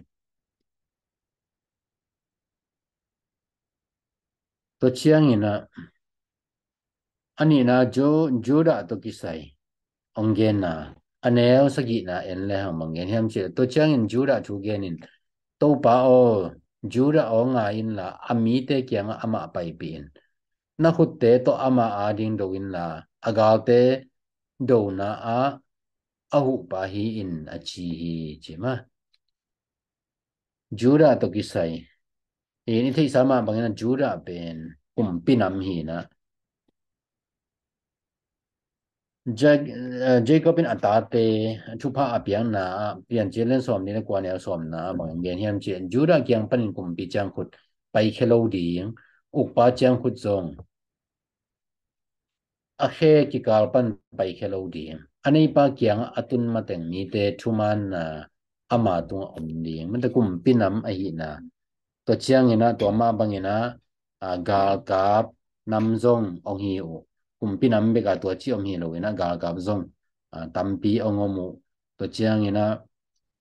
to chiang ina anina jo joda to kisai ongena anel sagina en le ha mangen hem che to chang in joda chu genin to pa o joda o nga in la ami te kyang ama pai bin na khut te to ama ading do in la aga te do na a ahu pa hi in achi hi che ma joda to kisai ini thei sama bangena joda ben um pinam hi na Jacob in atate chupa apiang na pian chelen som ni kwa ne som na bang gen hiam chen jura kyang pan kum bi chang khut pai khelo ding upa chang khut zong a khe ki kal pan pai khelo ding anei pa kyang atun ma teng ni te thuman na ama tu om ding man ta kum pinam a hi na to chiang ina to ma bang ina ga ga nam zong ong hi u kumpi nambe ka tuwa chi omhi gaa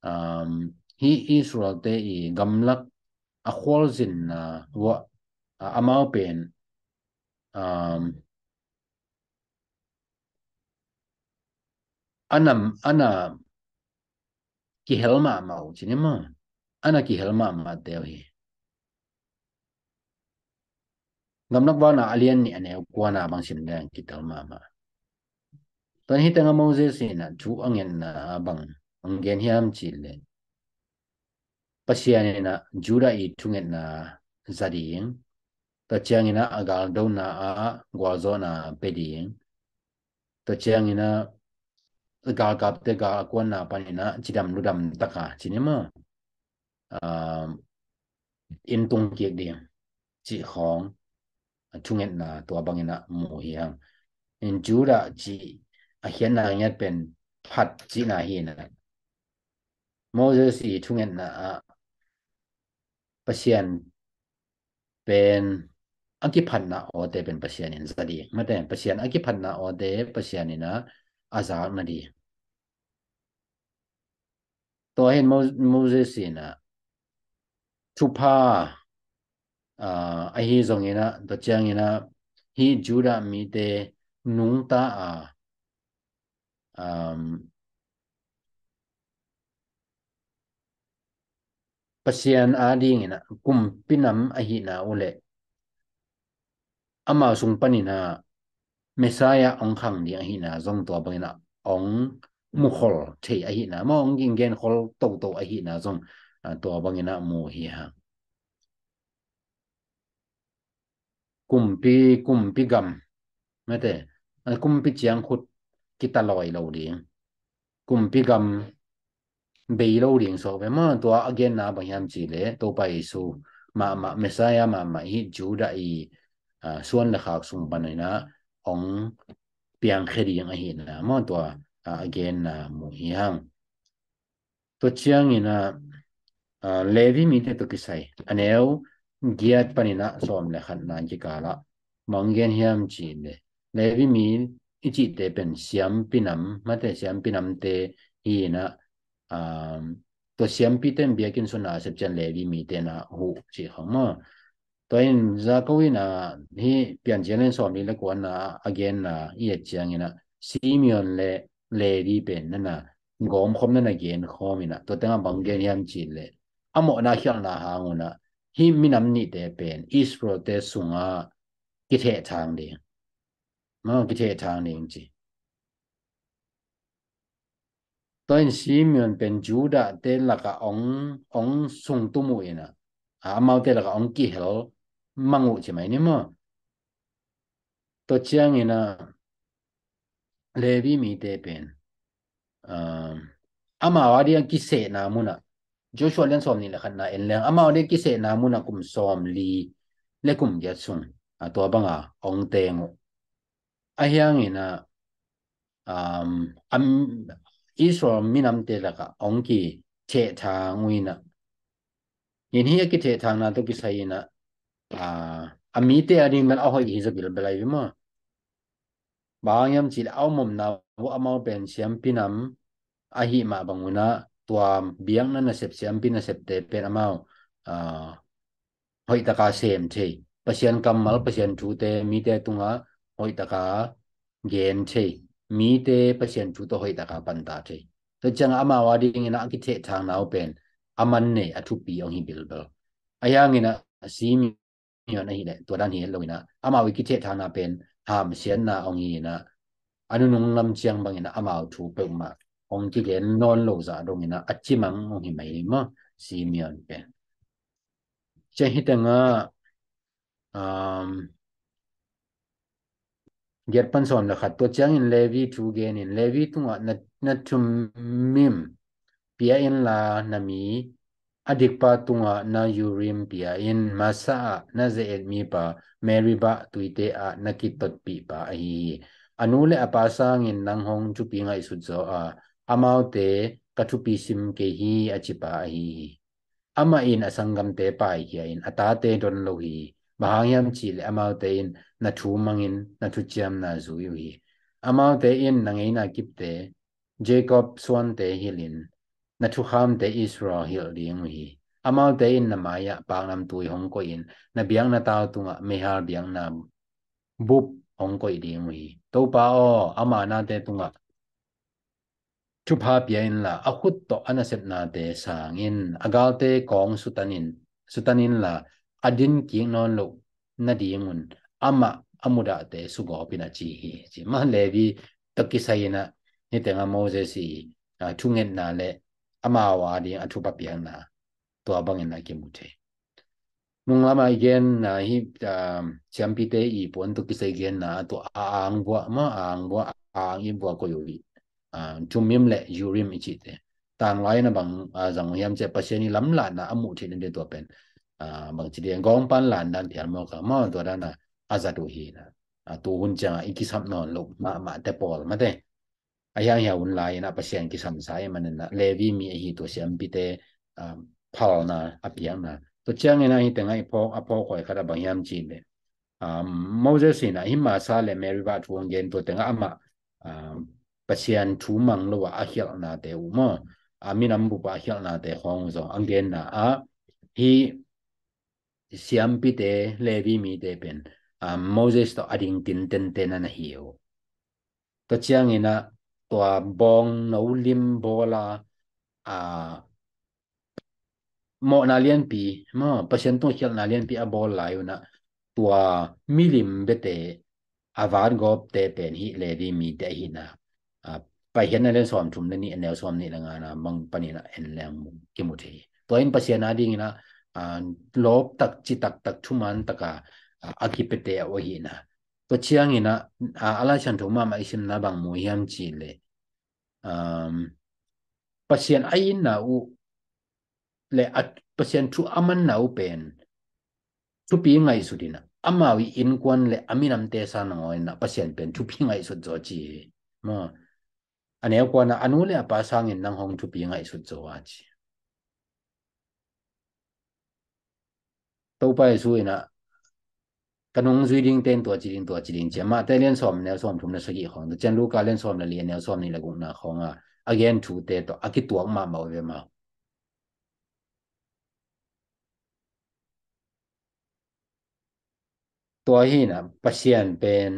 ah, ah, te i gamlak na ah, ana ana hii gamnak na Alien ni ane kwana bang sim dang kital mama tan hi tanga moses na chu angen na bang angen hiam chile pasian na jura i thungen na zadiyeng ta chiang ina agal do na a gwazo na pediyeng ta chiang ina ga gap te ga kwan na panina chidam ludam taka ah, chinema um in tung kiek ding chi khong ทุงเงินนะตัวบางเงินะมูเฮีงอินจูระจีเฮียนนางเงินเป็นพัดจีนาเฮียนะโมเสสีทุงเงินอ่ะประชาชนเป็นอังกฤษพันนาโอเดเป็นประชาชนสตีไม่แต่ประชาชนอังกฤษพันนาโอเดประชาชนนะอาซาลมาดี ตัวเห็นโมโมเสสีนะชุพา à ai hi zong ina to chang ina hi jura mi te nung ta à um pasian a ding ina kum pinam a hi na ule ama sung panina mesaya ong khang ni a hi na zong to bangina ong mu khol che a hi na ma ong ging gen khol to to a hi na zong to bangina mu hi ha kumpi kumpi gam ไม่แต่กุมพิเจียงขุดกิตาลอยเราเดียงกุมพิกรรมเบยเราเดียงสอบไปมาตัว again นะบางยามจีเลยตัวไปสู่มามาเมสายามามาฮิจูได้อ่าส่วนละขาวสุงปันเลยนะของเปียงเคดียงอหินนะมาตัวอ่า again นะหมู่ฮิฮังตัวเชียงนี่นะอ่าเลวิมีแต่ตัวกิไซอันเอว giat panina somle khanna ji kala mangen hiam chi le levi mi ichi te pen siam pinam mate siam pinam te ina um to siam piten biakin suna sep chen levi mi te na hu chi khama to in za kawina ni pian chen len som ni le ko na again na ye chiang ina simion le levi pen na na gom khom na na gen khom ina to tanga mangen hiam chi le amo na hial na ha ngona hi minam ni te pen is pro te sunga ki the thang ding ma ki the thang ding chi toin si myon pen juda te la ka ong ong sung tu mu ina a mau te la ka ong ki hel mangu chi mai ni ma to chiang ina levi mi te pen um ama wa dia ki se na mu na Joshua len som ni la khan na en leng ama ode ki se na mu na kum som li le kum ya chung a to banga ong teng a hiang ina um am Israel minam te la ka ong ki che tha ngui na yin hi ki che tha na to ki sai na a ami te ari man a hoi hi zabil mà, ma ba ngam chi au mom na wo ama ben siam pinam a hi ma banguna tuam biang na nasep siam pi nasep te pen amao uh, hoi taka sem chei pasian kam mal pasian thu te mi te tunga hoi taka gen chei mi te pasian thu to hoi taka pan ta chei to chang ama wa ding na ki the thang nau pen aman ne athu pi ong hi bil bel aya ngina asim yon na hi le to dan hi lo ngina ama wi ki the thang na pen ham sian na ong hi na anu nung lam chiang bang ina ama thu pe ma ông chỉ đến non lâu dài đồng ina ắt chỉ mang ông hi mấy mà si miền bên trên hết tiếng à um get là khát tuột chăng in levi thu gen in levi tung ạ nát nát chum mim pia in là nami adik pa tunga na Yurim pia in masa na ze mi pa mary ba tuite a na kitot pi pa hi anu le apa sang in nang hong chu pi ngai su zo a amau te kathupi sim ke hi achipa hi ama in asangam te pai hi in ata te don lo hi mahangyam chi le amau te in na thu mangin na thu chiam na zu yu hi amau te in nangeina kip te jacob swan te hilin na thu kham te israel hil ding hi amau te in namaya pangnam tui hong ko in na biang na taw tunga mehar biang na bup hong ko ding hi to pa o ama na te tunga ทุพาเปียนละอคุตโตอนาเสนาเตสางินอากาลเตกองสุตานินสุตานินละอดินกิงนอนลุนาดีงุนอามะอมุดาเตสุโกปินาจีฮีจีมาเลวีตะกิไซนะนี่แต่งโมเสสีทุเงินนาเลอมาวาดีอทุปเปียนละตัวบังเงินนาเกมุเทมุงลามาเกนนะฮิแชมปิเตอีปวนตะกิไซเกนนะตัวอางบัวมาอางบัวอางอิบัวก็อยู่ chung mim le yurim ichi te tang lai na bang zang yam che pasiani lam lan na amu chi den to pen bang chi den gong pan lan dan thial mo ka ma to dan na azadu hi na tu hun cha iki sam non lo ma ma te pol ma te ayang ya un lai na pasian ki sam sai man na levi mi hi to siam pi te phal na apiang na to chang na hi phô, ngai phô apo khoi khara bằng yam chế, ne à, Moses ina himma sa le Mary ba thuang gen to tenga ama pasian thu mang lo wa a hial na te u ma amin am bu pa hial na te khong zo angen na a hi siam pi te levi mi te pen a moses to ading tin ten ten na hiu to chiang ina to bong no lim bola a mo na lian pi mo pasien to hial na lian pi a bol lai una tua milim bete avar gop te pen hi levi mi te hina ไปเห็นในเรื่องสวมถุมในนี้แนวสวมนี่ละงานะมังปนินะเอ็นแลมกิมุทีตัวเองปัสยานาดิ่งนะอ่าลบตักจิตักตักทุมันตะกะอากิเปเตอวหินะตัวเชียงนะอ่าอะไรฉันถุมามาอิชิมนะบางมุยามจีเลยอ่าปัสยานไอ้นะอูလေအပစန်ထူအမန်နောပန်သူပီငိုင်ဆူဒီနာအမဝီအင်ကွန်လေအမီနမ်တေဆာနောင်နာပစန်ပန်သူပီငိုင်ဆူဇောချီမာ ane kwa na anu le apa sangin nang hong tu pinga isu zowa chi to pa isu ina kanung zui ding ten to chi ding to chi ding che ma te len som ne som thum na sagi hong de chen lu ka len som na le ne som ni la gung na hong a again tu te to akit tuang ma ma we ma ตัวที่นะปัสเซียนเป็น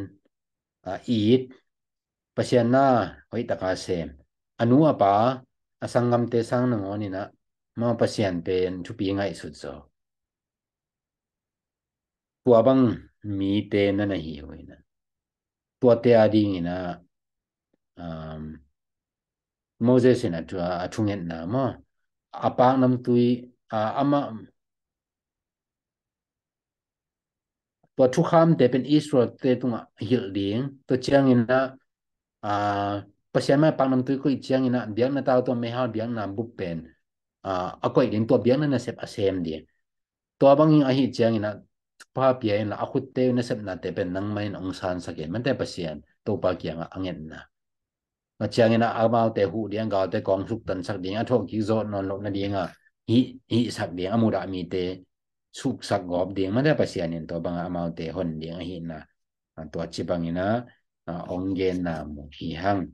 อีด pasian na hoi taka sem anu apa asangam te sang nang oni na ma pasian pen thu pi ngai su zo tu abang mi te na na hi hoi na tu te a ding na um moses na tu a thungen na ma apa nam tui a ama tu thu kham te pen israel te tunga hil ding to chiang in na à bây giờ mà bạn nông tư có ý kiến như là biếng là tao tôi mấy hao biếng là bút bền à à coi đến tôi biếng na sẽ bắt xem đi tôi bằng những ý kiến như là ba biếng là aku tê na sep na te pen nang mai nông san sắc hiện mình tê bây giờ tôi ba kiện là anh em na mà chẳng như là áo bao tê hụ điện gạo tê con súc tần sắc điện à thuộc kỹ rốt nó lộn là điện à hi hi sắc điện à mù đại mi tê súc sắc góp điện mình tê bây giờ nên tôi bằng áo bao tê hồn điện à hiện na tôi chỉ bằng như onggena muhihang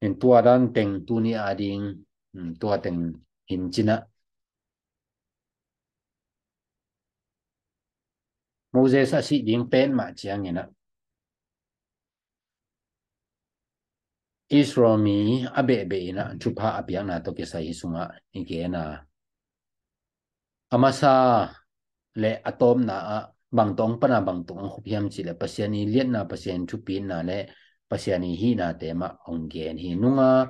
in tuaran teng tuni ading tua teng hinjina Moses asi ding pen ma chiang ina Isrami abe be ina chupa apiang na to kesa isunga ingena amasa le atom na a bằng bang tong pana bang tong khup hiam chi le pasiani lian na pasian chụp pin na ne pasiani hi na te ma ong gen hi nunga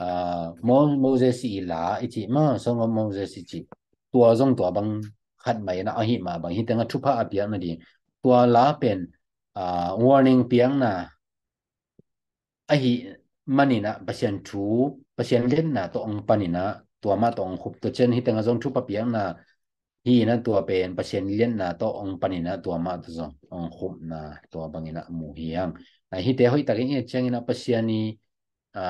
a ah, mo moses i la i chi ma so mo moses i chi tua zong tua bang khat mai na a hi ma bang hi tenga chụp pha apia na đi tua la pen a ah, warning piang na a hi mani na chụp thu pasian len na to ong pani na tua ma tong khup to chen hi tenga zong chụp pa piang na hi na tua pen pasien lian na to ong pani na tua ma tu zong ong khum na tua bangina mu hiang yang na hi te hoi takin ye chang ina pasien ni a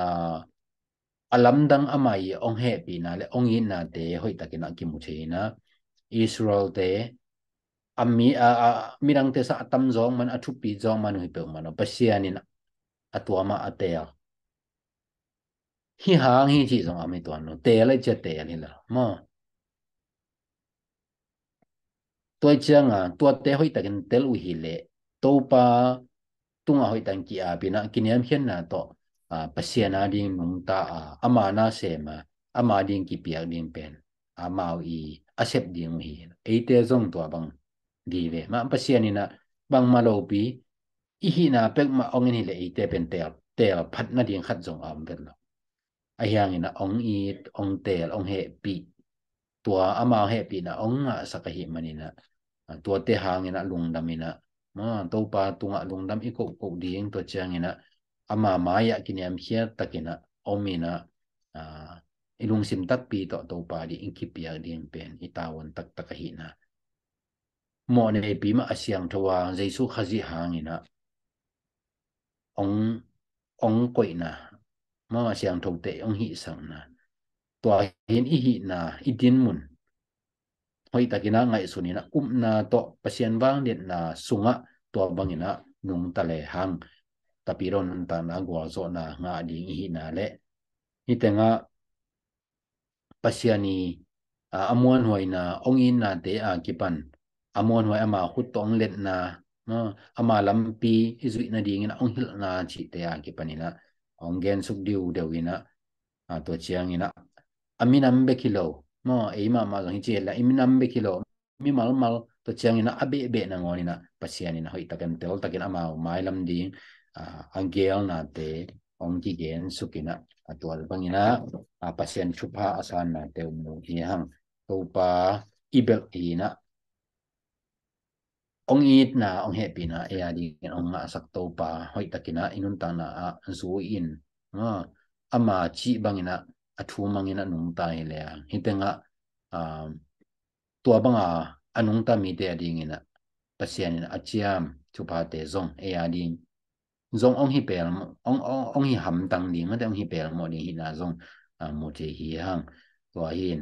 alam dang amai ong he pi na le ong yin na te hoi takin ki mu che na israel te ami a mirang te sa atam zong man athu pi zong man hui pe man pasien in atua ma atea hi hang hi chi zong ami tuan no te lai che te ani la ma ตัวเจียงอ่ะตัวเตะหอยตะกันเตลุหิเลโตปาตุงอ่ะหอยตังกีอาบินะกินยามเฮียนนาตออ่าปะเสียนาดิงนุงตาอ่าอามานาเสมาอามาดิงกิเปียกดิงเป็นอามาอีอาเซบดิงหิเอเตซงตัวบังดีเลมาปะเสียนี่นะบังมาโลปีอีหินาเป็กมาอองนี่เลเอเตเป็นเตลเตลพัดนาดิงขัดจงอามเป็นหรออายังนี่นะอองอีอองเตลอองเฮปีตัวอามาเฮปีนะองะสักหิมันินะตัวเตหางินะลุงดำมินะมาตัวปาตุงะลุงดำอีกกกดีงตัวเจียงินะอามามายะกินยามเขียตะกินะอมินะอ่าอีลุงสิมตักปีต่อตัวปาดีอิงคิปยาดีงเป็นอิตาวันตักตะกหินะมอในปีมาอาเซียงทว่าเยซูขจิหางินะององกวยนะมาเสียงทงเตองหิสังนะตัวเห็นอีหินาอีดินมุนหอยตากินาไงสุนีนะอุ้มนาตัวเปเซียนว่างเด็ดนาสุงะตัวบังอินะนุงตะเลหังตะปีรอนตานากวาโซนางาดิงอีหินาเละนี่แต่งะเปเซียนีอามวนหวยนาองอินนาเตอากิปันอามวนหวยอามาขุดตองเล็ดนาอามาลัมปีอิจุนาดิงนะองหิลนาจิเตอากิปันนี่นะองเกนสุกดิวเดวินะตัวเชียงนี่นะ amin ambe kilo mo eima eh, ma zong hi la imin ambe kilo mi mal mal to chiang ina abe be na ngoni na pasian ina hoi takan tel takin ama mai lam ding angel na te ong ki gen sukina atwal bangina pasian chupa asan na te um hi hang to pa ibel ina ông ít na ông hẹp na ea đi ông ngã sắc tàu pa hoi takina inun ta na an su in ama chi bangina a thu mangin anung ta hi le hitenga um, tua banga anung ta mi te ading ina pasian in achiam chu pa te zong e ading zong ong hi pel ong ong ong hi ham tang ding ong hi pel mo ding hi na zong mu um, te hi hang tua hin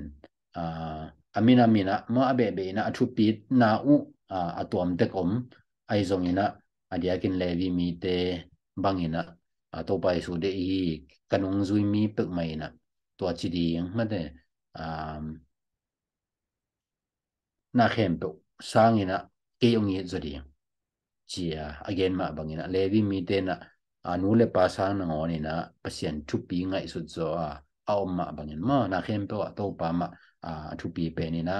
a uh, amina mina ma abe be na athu pi na u uh, atuam te kom ai zong ina adiakin levi mi te to atopai uh, su de hi kanung zui mi pek mai na ตัวจีดีมันเนี่ยอ่าน่าเข้มปุสร้างนี่นะเกี่ยงงี้จะดีจีอ่ะ again มาบางนี่นะเลวีมีเตนะอานุเลปาสร้างนงอนี่นะเปอร์เซ็นต์ทุปีง่ายสุดจ้ะเอามาบางนี่มาน่าเข้มปุโตปามาอ่าทุปีเป็นนี่นะ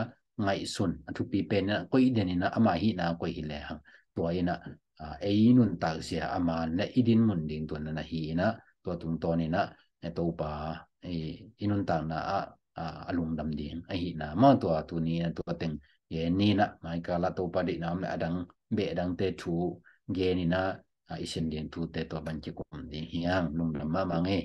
ง่ายสุดทุปีเป็นนะก็อีเดนนี่นะอามาฮีนะก็อีเลยฮะตัวนี่นะอ่าเอ้ยนุ่นตากเสียอามาเนี่ยอีดินมุนดิงตัวนั้นนะฮีนะตัวตรงตัวนี่นะเนี่ยโตปา inun tang na a alung dam ding a hi na ma tua tu ni na tua teng ye ni na mai ka la to pa di nam na adang be adang te thu ge ni na isin din tu te to ban chi kum ding hiang lung dam ma ma nge